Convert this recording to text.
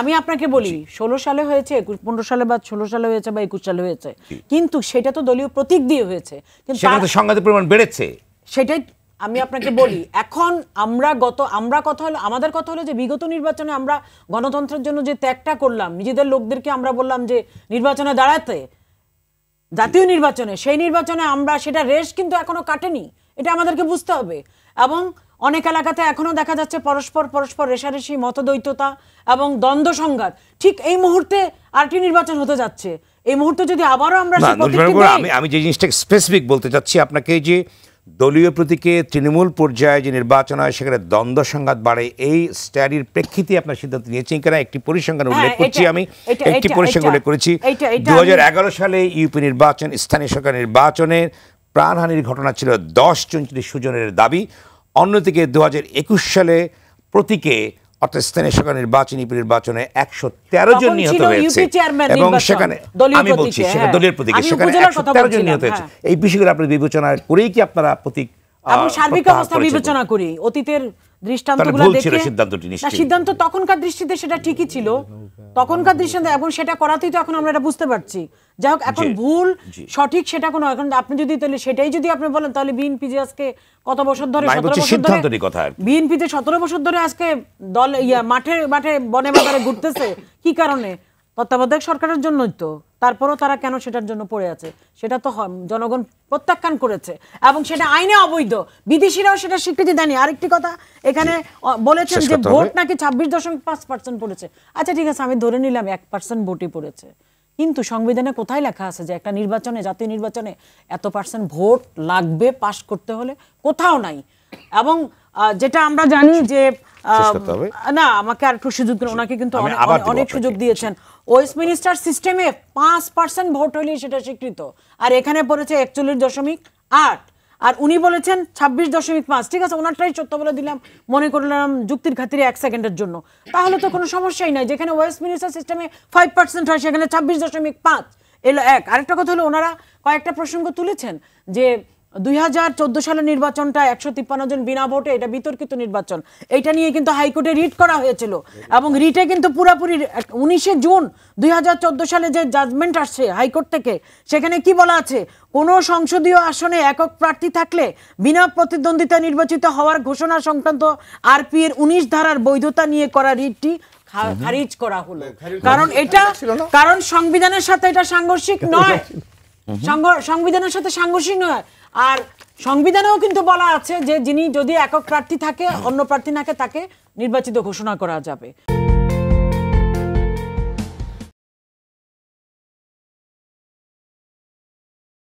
আমি আপনাকে বলি ষোলো সালে হয়েছে পনেরো সালে বা ষোলো সালে হয়েছে বা একুশ সালে হয়েছে কিন্তু সেটা তো দলীয় প্রতীক দিয়ে হয়েছে কিন্তু সংঘাতের পরিমাণ বেড়েছে সেটাই আমি আপনাকে বলি এখন আমরা গত আমরা কথা হলো আমাদের কথা হলো যে বিগত নির্বাচনে আমরা গণতন্ত্রের জন্য যে ত্যাগটা করলাম নিজেদের লোকদেরকে আমরা বললাম যে নির্বাচনে দাঁড়াতে জাতীয় নির্বাচনে সেই নির্বাচনে আমরা সেটা রেশ কিন্তু এখনো কাটেনি এটা আমাদেরকে বুঝতে হবে এবং অনেক এলাকাতে এখনও দেখা যাচ্ছে পরস্পর পরস্পর রেশারেশি মতদ্বৈততা এবং দ্বন্দ্ব সংঘাত ঠিক এই মুহূর্তে আরটি নির্বাচন হতে যাচ্ছে এই মুহূর্তে যদি আবারও আমরা আমি আমি যে জিনিসটা স্পেসিফিক বলতে চাচ্ছি আপনাকে যে দলীয় প্রতীকে তৃণমূল পর্যায়ে যে নির্বাচন হয় সেখানে দ্বন্দ্ব সংঘাত বাড়ে এই স্ট্যাডির প্রেক্ষিতে আপনার সিদ্ধান্ত নিয়েছেন কেনা একটি পরিসংখ্যান হ্যাঁ, উল্লেখ করছি আমি একটি পরিসংখ্যান উল্লেখ করেছি দু সালে ইউপি নির্বাচন স্থানীয় সরকার নির্বাচনের প্রাণহানির ঘটনা ছিল দশ চৌত্রিশ সুজনের দাবি অন্যদিকে দু হাজার একুশ সালে প্রতীকে অর্থাৎ স্থানীয় সরকার নির্বাচনী নির্বাচনে একশো তেরো জন নিহত হয়েছে এবং সেখানে আমি বলছি সেখানে দলীয় প্রতীকে সেখানে একশো তেরো জন নিহত হয়েছে হ্যাঁ। এই বিষয়গুলো আপনার বিবেচনা করেই কি আপনারা প্রতীক সার্বিক অবস্থা বিবেচনা করি অতীতের সিদ্ধান্ত তখনকার দৃষ্টিতে সেটা ঠিকই ছিল তখনকার সেটা করাতেই তো এখন আমরা বুঝতে পারছি যাই হোক এখন ভুল সঠিক সেটা কোনো এখন আপনি যদি তাহলে সেটাই যদি আপনি বলেন তাহলে বিএনপি যে আজকে কত বছর ধরে সিদ্ধান্তের কথা সতেরো বছর ধরে আজকে দল ইয়া মাঠে মাঠে বনে বাজারে ঘুরতেছে কি কারণে তত্ত্বাবধায়ক সরকারের জন্যই তো তারপরও তারা কেন সেটার জন্য পড়ে আছে সেটা তো জনগণ প্রত্যাখ্যান করেছে এবং সেটা আইনে অবৈধ বিদেশিরাও সেটা স্বীকৃতি দেয়নি আরেকটি কথা এখানে বলেছেন যে ভোট নাকি ছাব্বিশ দশমিক পাঁচ পার্সেন্ট পড়েছে আচ্ছা ঠিক আছে আমি ধরে নিলাম এক পার্সেন্ট ভোটই পড়েছে কিন্তু সংবিধানে কোথায় লেখা আছে যে একটা নির্বাচনে জাতীয় নির্বাচনে এত পার্সেন্ট ভোট লাগবে পাশ করতে হলে কোথাও নাই এবং যেটা আমরা জানি যে না আমাকে আর একটু সুযোগ দিন ওনাকে কিন্তু অনেক সুযোগ দিয়েছেন ওয়েস্ট মিনিস্টার সিস্টেমে পাঁচ পার্সেন্ট ভোট হলেই সেটা স্বীকৃত আর এখানে পড়েছে একচল্লিশ দশমিক আট আর উনি বলেছেন ছাব্বিশ দশমিক পাঁচ ঠিক আছে ওনারটাই সত্য বলে দিলাম মনে করলাম যুক্তির খাতিরে এক সেকেন্ডের জন্য তাহলে তো কোনো সমস্যাই নাই যেখানে ওয়েস্ট মিনিস্টার সিস্টেমে ফাইভ পার্সেন্ট হয় সেখানে ছাব্বিশ দশমিক পাঁচ এলো এক আরেকটা কথা হলো ওনারা কয়েকটা প্রসঙ্গ তুলেছেন যে দুই হাজার সালের নির্বাচনটা একশো তিপ্পান্ন জন বিনা ভোটে এটা বিতর্কিত নির্বাচন এটা নিয়ে কিন্তু হাইকোর্টে রিট করা হয়েছিল এবং রিটে কিন্তু পুরাপুরি উনিশে জুন দুই সালে যে জাজমেন্ট আসছে হাইকোর্ট থেকে সেখানে কি বলা আছে কোনো সংসদীয় আসনে একক প্রার্থী থাকলে বিনা প্রতিদ্বন্দ্বিতা নির্বাচিত হওয়ার ঘোষণা সংক্রান্ত আরপি এর উনিশ ধারার বৈধতা নিয়ে করা রিটটি খারিজ করা হলো কারণ এটা কারণ সংবিধানের সাথে এটা সাংঘর্ষিক নয় সংবিধানের সাথে সাংঘর্ষিক নয় আর সংবিধানেও কিন্তু বলা আছে যে যিনি যদি একক প্রার্থী থাকে অন্য প্রার্থী থাকে তাকে নির্বাচিত ঘোষণা করা যাবে